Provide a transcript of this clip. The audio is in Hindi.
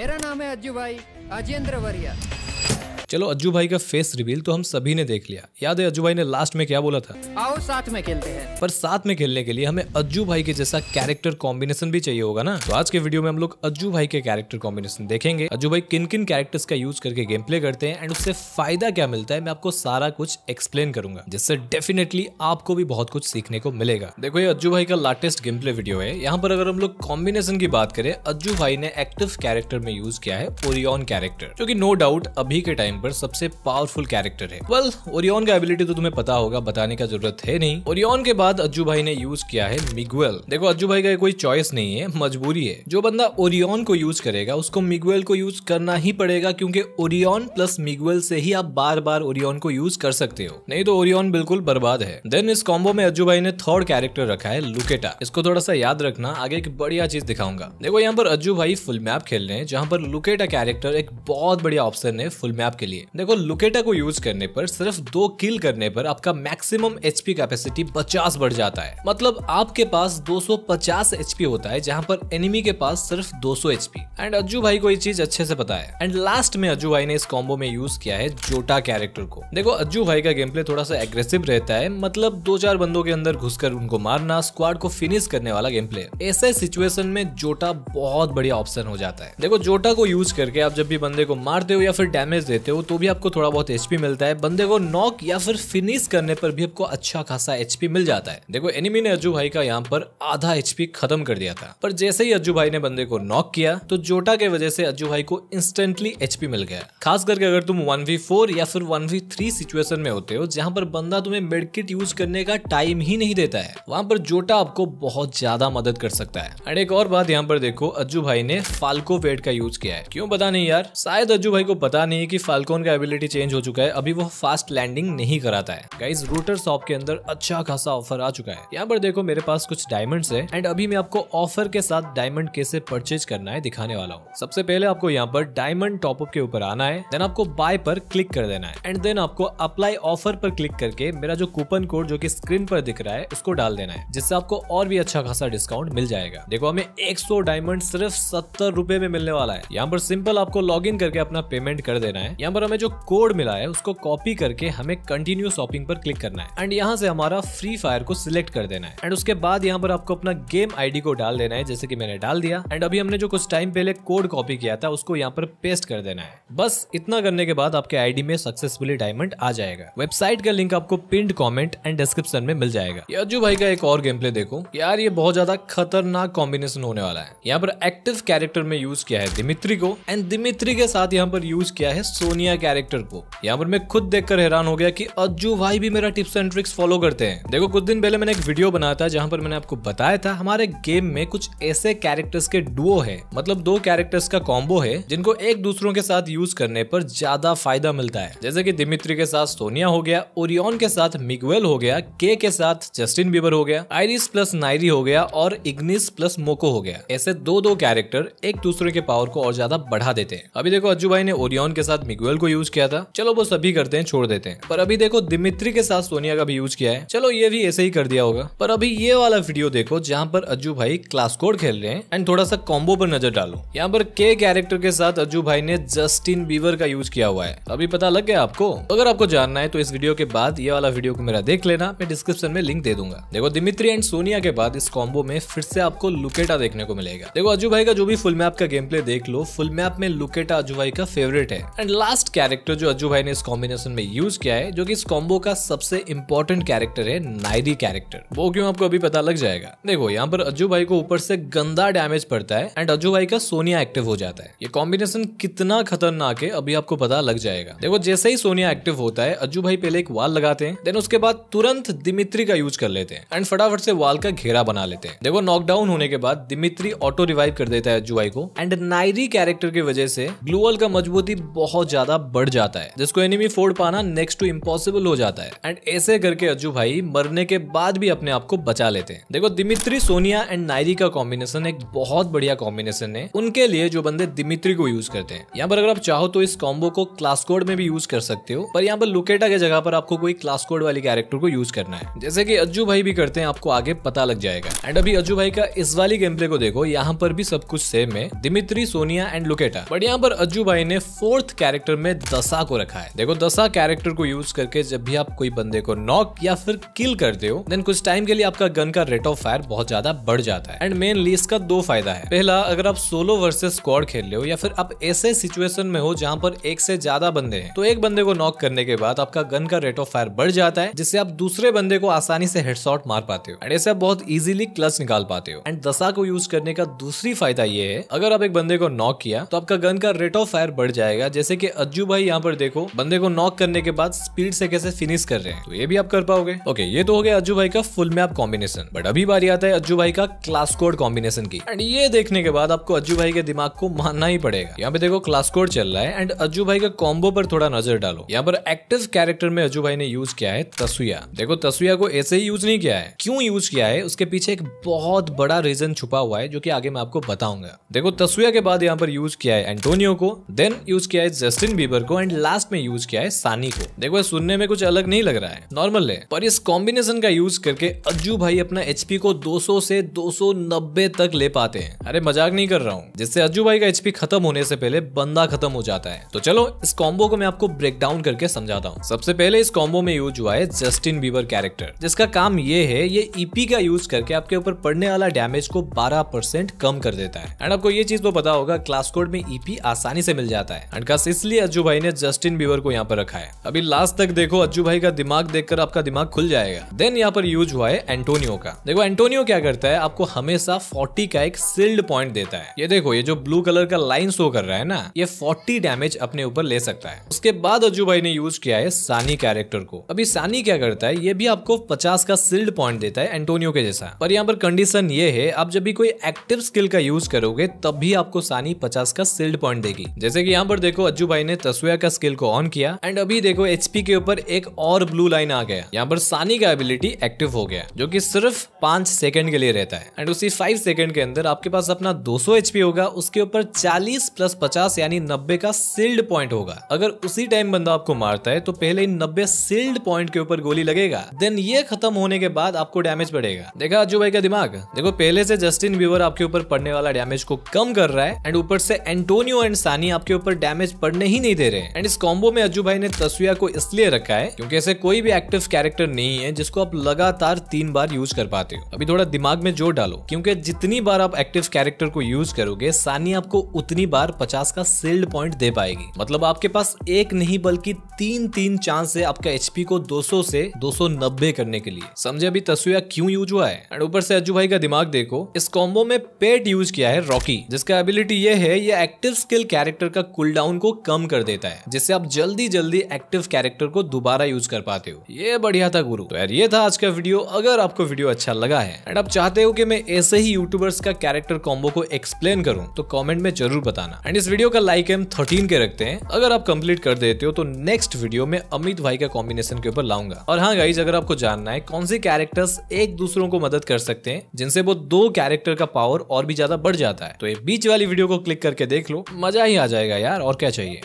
मेरा नाम है अज्जू भाई अजेंद्र वरिया चलो अज्जू भाई का फेस रिवील तो हम सभी ने देख लिया याद है अज्जू भाई ने लास्ट में क्या बोला था आओ साथ में खेलते हैं पर साथ में खेलने के लिए हमें अज्जू भाई के जैसा कैरेक्टर कॉम्बिनेशन भी चाहिए होगा ना तो आज के वीडियो में हम लोग अज्जू भाई के कैरेक्टर कॉम्बिनेशन देखेंगे अज्जू भाई किन किन कैरेक्टर्स का यूज करके गेम प्ले करते हैं एंड उससे फायदा क्या मिलता है मैं आपको सारा कुछ एक्सप्लेन करूंगा जिससे डेफिनेटली आपको भी बहुत कुछ सीखने को मिलेगा देखो ये अज्जू भाई का लेटेस्ट गेम प्ले वीडियो है यहाँ पर अगर हम लोग कॉम्बिनेशन की बात करें अज्जू भाई ने एक्टिव कैरेक्टर में यूज किया है ओरियन कैरेक्टर जो की नो डाउट अभी के टाइम पर सबसे पावरफुल कैरेक्टर है वेल well, ओरियन का एबिलिटी तो तुम्हें पता होगा बताने का जरूरत है नहीं ओरियन के बाद अज्जू भाई ने यूज किया है मिगुएल देखो अज्जू भाई का कोई चॉइस नहीं है मजबूरी है जो बंदा ओरियन को यूज करेगा उसको मिगुएल को यूज करना ही पड़ेगा क्योंकि ओरियन प्लस मिगुएल से ही आप बार बार ओरियन को यूज कर सकते हो नहीं तो ओरियन बिल्कुल बर्बाद है देन इस कॉम्बो में अज्जू भाई ने थर्ड कैरेक्टर रखा है लुकेटा इसको थोड़ा सा याद रखना आगे एक बढ़िया चीज दिखाऊंगा देखो यहाँ पर अज्जू भाई फुल मैप खेल रहे हैं जहाँ पर लुकेटा कैरेक्टर एक बहुत बढ़िया ऑप्शन है फुल मैप के लिए देखो लुकेटा को यूज करने पर सिर्फ दो किल करने पर आपका मैक्सिमम एचपी कैपेसिटी 50 बढ़ जाता है मतलब आपके पास 250 एचपी होता है जहां पर एनिमी के पास सिर्फ 200 एचपी एंड अज्जू भाई को ये चीज अच्छे से पता है एंड लास्ट में अज्जू भाई ने इस कॉम्बो में यूज किया है जोटा कैरेक्टर को देखो अज्जू भाई का गेम प्ले थोड़ा सा एग्रेसिव रहता है मतलब दो चार बंदों के अंदर घुसकर उनको मारना स्क्वाड को फिनिश करने वाला गेम प्ले ऐसे सिचुएशन में जोटा बहुत बढ़िया ऑप्शन हो जाता है देखो जोटा को यूज करके आप जब भी बंदे को मारते हो या फिर डैमेज देते हो हो तो भी आपको थोड़ा बहुत एच मिलता है बंदे को नॉक या फिर फिनिश करने पर भी आपको अच्छा खासा एच मिल जाता है देखो एनिमी ने अज्जू भाई का यहाँ पर आधा एच खत्म कर दिया था पर जैसे ही अज्जू भाई ने बंदे को नॉक किया तो जोटा के वजह से अज्जू भाई को इंस्टेंटली एच मिल गया खास करके अगर तुम वन या फिर वन सिचुएशन में होते हो जहाँ पर बंदा तुम्हें मेडकिट यूज करने का टाइम ही नहीं देता है वहाँ पर जोटा आपको बहुत ज्यादा मदद कर सकता है एंड एक और बात यहाँ पर देखो अज्जू भाई ने फाल्को वेट का यूज किया है क्यों पता नहीं यार शायद अज्जू भाई को पता नहीं है कि फाल्को सिलिकॉन का एबिलिटी चेंज हो चुका है अभी वो फास्ट लैंडिंग नहीं कराता है गाइज रूटर शॉप के अंदर अच्छा खासा ऑफर आ चुका है यहाँ पर देखो मेरे पास कुछ डायमंड है एंड अभी मैं आपको ऑफर के साथ डायमंड कैसे परचेज करना है दिखाने वाला हूँ सबसे पहले आपको यहाँ पर डायमंड टॉपअप के ऊपर आना है देन आपको बाय पर क्लिक कर देना है एंड देन आपको अप्लाई ऑफर पर क्लिक करके मेरा जो कूपन कोड जो की स्क्रीन पर दिख रहा है उसको डाल देना है जिससे आपको और भी अच्छा खासा डिस्काउंट मिल जाएगा देखो हमें एक डायमंड सिर्फ सत्तर रूपए में मिलने वाला है यहाँ पर सिंपल आपको लॉग इन करके अपना पेमेंट कर देना है यहाँ पर पर हमें जो कोड मिला है उसको कॉपी करके हमें कंटिन्यू शॉपिंग पर क्लिक करना है एंड यहाँ से हमारा फ्री फायर को सिलेक्ट कर देना है एंड उसके बाद यहाँ पर आपको अपना गेम आईडी को डाल देना है जैसे कि मैंने डाल दिया एंड अभी हमने जो कुछ टाइम पहले कोड कॉपी किया था उसको यहाँ पर पेस्ट कर देना है बस इतना करने के बाद आपके आईडी में सक्सेसफुली डायमंड आ जाएगा वेबसाइट का लिंक आपको पिंड कॉमेंट एंड डिस्क्रिप्शन में मिल जाएगा यज्जू भाई का एक और गेम प्ले देखो यार ये बहुत ज्यादा खतरनाक कॉम्बिनेशन होने वाला है यहाँ पर एक्टिव कैरेक्टर में यूज किया है दिमित्री को एंड दिमित्री के साथ यहाँ पर यूज किया है सोनी सोनिया कैरेक्टर को यहाँ पर मैं खुद देखकर हैरान हो गया कि अज्जू भाई भी मेरा टिप्स एंड ट्रिक्स फॉलो करते हैं देखो कुछ दिन पहले मैंने एक वीडियो बनाया था जहाँ पर मैंने आपको बताया था हमारे गेम में कुछ ऐसे कैरेक्टर्स के डुओ है मतलब दो कैरेक्टर्स का कॉम्बो है जिनको एक दूसरों के साथ यूज करने पर ज्यादा फायदा मिलता है जैसे की दिमित्री के साथ सोनिया हो गया ओरियन के साथ मिगवेल हो गया के के साथ जस्टिन बीबर हो गया आयरिस प्लस नायरी हो गया और इग्निस प्लस मोको हो गया ऐसे दो दो कैरेक्टर एक दूसरे के पावर को और ज्यादा बढ़ा देते हैं अभी देखो अज्जू भाई ने ओरियन के साथ मिगवेल डुअल को यूज किया था चलो वो सभी करते हैं छोड़ देते हैं पर अभी देखो दिमित्री के साथ सोनिया का भी यूज किया है चलो ये भी ऐसे ही कर दिया होगा पर अभी ये वाला वीडियो देखो जहाँ पर अज्जू भाई क्लास कोड खेल रहे हैं एंड थोड़ा सा कॉम्बो पर नजर डालो यहाँ पर के कैरेक्टर के साथ अज्जू भाई ने जस्टिन बीवर का यूज किया हुआ है अभी पता लग गया आपको तो अगर आपको जानना है तो इस वीडियो के बाद ये वाला वीडियो को मेरा देख लेना मैं डिस्क्रिप्शन में लिंक दे दूंगा देखो दिमित्री एंड सोनिया के बाद इस कॉम्बो में फिर से आपको लुकेटा देखने को मिलेगा देखो अजू भाई का जो भी फुल मैप का गेम प्ले देख लो फुल मैप में लुकेटा अजू भाई का फेवरेट है एंड लास्ट लास्ट कैरेक्टर जो अज्जू भाई ने इस कॉम्बिनेशन में यूज किया है जो कि इस कॉम्बो का सबसे इंपॉर्टेंट कैरेक्टर है नायरी कैरेक्टर वो क्यों आपको अभी पता लग जाएगा देखो यहाँ पर अज्जू भाई को ऊपर से गंदा डैमेज पड़ता है एंड अज्जू भाई का सोनिया एक्टिव हो जाता है ये कॉम्बिनेशन कितना खतरनाक है अभी आपको पता लग जाएगा देखो जैसे ही सोनिया एक्टिव होता है अज्जू भाई पहले एक वाल लगाते हैं देन उसके बाद तुरंत दिमित्री का यूज कर लेते हैं एंड फटाफट से वाल का घेरा बना लेते हैं देखो नॉकडाउन होने के बाद दिमित्री ऑटो रिवाइव कर देता है अज्जू भाई को एंड नायरी कैरेक्टर की वजह से ग्लूअल का मजबूती बहुत ज्यादा ज्यादा बढ़ जाता है जिसको एनिमी फोड़ पाना नेक्स्ट टू इम्पोसिबल हो जाता है एंड ऐसे करके अज्जू भाई मरने के बाद भी अपने आप को बचा लेते हैं देखो दिमित्री सोनिया एंड नायरी का कॉम्बिनेशन एक बहुत बढ़िया कॉम्बिनेशन है उनके लिए जो बंदे दिमित्री को यूज करते हैं यहाँ पर अगर आप चाहो तो इस कॉम्बो को क्लास कोड में भी यूज कर सकते हो पर यहाँ पर लुकेटा के जगह पर आपको कोई क्लास कोड वाली कैरेक्टर को यूज करना है जैसे की अज्जू भाई भी करते हैं आपको आगे पता लग जाएगा एंड अभी अज्जू भाई का इस वाली गेम प्ले को देखो यहाँ पर भी सब कुछ सेम है Dimitri Sonia and Luqueta but यहाँ पर अज्जू भाई ने फोर्थ कैरेक्टर में दशा को रखा है देखो दशा कैरेक्टर को यूज करके जब भी आप कोई बंदे को नॉक या फिर किल करते हो देन कुछ टाइम के लिए आपका गन का रेट ऑफ फायर बहुत ज्यादा बढ़ जाता है एंड मेनली इसका दो फायदा है पहला अगर आप सोलो वर्सेस स्क्वाड खेल रहे हो या फिर आप ऐसे सिचुएशन में हो जहाँ पर एक से ज्यादा बंदे हैं तो एक बंदे को नॉक करने के बाद आपका गन का रेट ऑफ फायर बढ़ जाता है जिससे आप दूसरे बंदे को आसानी से हेडशॉट मार पाते हो एंड ऐसे आप बहुत इजीली क्लच निकाल पाते हो एंड दशा को यूज करने का दूसरी फायदा ये है अगर आप एक बंदे को नॉक किया तो आपका गन का रेट ऑफ फायर बढ़ जाएगा जैसे कि सज्जू भाई यहाँ पर देखो बंदे को नॉक करने के बाद स्पीड से कैसे फिनिश कर रहे हैं तो ये भी आप कर पाओगे ओके ये तो हो गया अज्जू भाई का फुल मैप कॉम्बिनेशन बट अभी बारी आता है अज्जू भाई का क्लास कोड कॉम्बिनेशन की एंड ये देखने के बाद आपको अज्जू भाई के दिमाग को मानना ही पड़ेगा यहाँ पे देखो क्लास कोड चल रहा है एंड अज्जू भाई का कॉम्बो पर थोड़ा नजर डालो यहाँ पर एक्टिव कैरेक्टर में अज्जू भाई ने यूज किया है तसुया देखो तसुया को ऐसे ही यूज नहीं किया है क्यों यूज किया है उसके पीछे एक बहुत बड़ा रीजन छुपा हुआ है जो की आगे मैं आपको बताऊंगा देखो तसुया के बाद यहाँ पर यूज किया है एंटोनियो को देन यूज किया है जस्टिन बीबर को एंड लास्ट में यूज किया है सानी को देखो सुनने में कुछ अलग नहीं लग रहा है नॉर्मल है पर इस कॉम्बिनेशन का यूज करके अज्जू भाई अपना एचपी को 200 से 290 तक ले पाते हैं अरे मजाक नहीं कर रहा हूँ जिससे अज्जू भाई का एचपी खत्म होने से पहले बंदा खत्म हो जाता है तो चलो इस कॉम्बो को मैं आपको ब्रेक डाउन करके समझाता हूँ सबसे पहले इस कॉम्बो में यूज हुआ है जस्टिन बीबर कैरेक्टर जिसका काम ये है ये ईपी का यूज करके आपके ऊपर पड़ने वाला डैमेज को बारह कम कर देता है एंड आपको ये चीज तो पता होगा क्लास कोड में ईपी आसानी से मिल जाता है एंड इसलिए अज्जू भाई ने जस्टिन बीवर को यहाँ पर रखा है अभी लास्ट तक देखो अज्जू भाई का दिमाग देखकर आपका दिमाग खुल जाएगा देन यहाँ पर यूज हुआ है एंटोनियो का देखो एंटोनियो क्या करता है आपको हमेशा फोर्टी का एक सिल्ड पॉइंट देता है ये देखो ये जो ब्लू कलर का लाइन शो कर रहा है ना ये फोर्टी डैमेज अपने ऊपर ले सकता है उसके बाद अज्जू भाई ने यूज किया है सानी कैरेक्टर को अभी सानी क्या करता है ये भी आपको पचास का सिल्ड पॉइंट देता है एंटोनियो के जैसा पर यहाँ पर कंडीशन ये है आप जब भी कोई एक्टिव स्किल का यूज करोगे तब भी आपको सानी पचास का सिल्ड पॉइंट देगी जैसे की यहाँ पर देखो अज्जू भाई ने ने तस्वीर का स्किल को ऑन किया एंड अभी देखो एचपी के ऊपर एक और ब्लू लाइन आ गया यहाँ पर सानी का एबिलिटी एक्टिव हो गया जो की सिर्फ पांच सेकंड के लिए रहता है एंड उसी फाइव सेकंड के अंदर आपके पास अपना 200 एचपी होगा उसके ऊपर 40 प्लस 50 यानी 90 का सील्ड पॉइंट होगा अगर उसी टाइम बंदा आपको मारता है तो पहले इन नब्बे सील्ड पॉइंट के ऊपर गोली लगेगा देन ये खत्म होने के बाद आपको डैमेज पड़ेगा देखा अज्जू भाई का दिमाग देखो पहले से जस्टिन व्यूवर आपके ऊपर पड़ने वाला डैमेज को कम कर रहा है एंड ऊपर से एंटोनियो एंड सानी आपके ऊपर डैमेज पड़ने ही ही नहीं दे रहे एंड इस कॉम्बो में अज्जू भाई ने तस्वीर को इसलिए रखा है क्योंकि ऐसे कोई भी एक्टिव कैरेक्टर नहीं है जिसको आप लगातार तीन बार यूज कर पाते हो अभी थोड़ा दिमाग में जोर डालो क्योंकि जितनी बार आप एक्टिव कैरेक्टर को यूज करोगे सानी आपको उतनी बार पचास का सेल्ड पॉइंट दे पाएगी मतलब आपके पास एक नहीं बल्कि तीन तीन चांस है आपका एचपी को 200 से 290 करने के लिए समझे अभी तस्वीर क्यों यूज हुआ है एंड ऊपर से अज्जू भाई का दिमाग देखो इस कॉम्बो में पेट यूज किया है रॉकी जिसका एबिलिटी ये है ये एक्टिव स्किल कैरेक्टर का कुल डाउन को कम कर देता है जिससे आप जल्दी जल्दी एक्टिव कैरेक्टर को दोबारा यूज कर पाते हो ये बढ़िया था गुरु तो यार ये था आज का वीडियो अगर आपको वीडियो अच्छा लगा है एंड आप चाहते हो कि मैं ऐसे ही यूट्यूबर्स का कैरेक्टर कॉम्बो को एक्सप्लेन करूँ तो कॉमेंट में जरूर बताना एंड इस वीडियो का लाइक एम थर्टीन के रखते हैं अगर आप कंप्लीट कर देते हो तो नेक्स्ट वीडियो में अमित भाई का कॉम्बिनेशन के ऊपर लाऊंगा और हाँ गाइज अगर आपको जानना है कौन से कैरेक्टर्स एक दूसरों को मदद कर सकते हैं जिनसे वो दो कैरेक्टर का पावर और भी ज्यादा बढ़ जाता है तो ये बीच वाली वीडियो को क्लिक करके देख लो मजा ही आ जाएगा यार और क्या चाहिए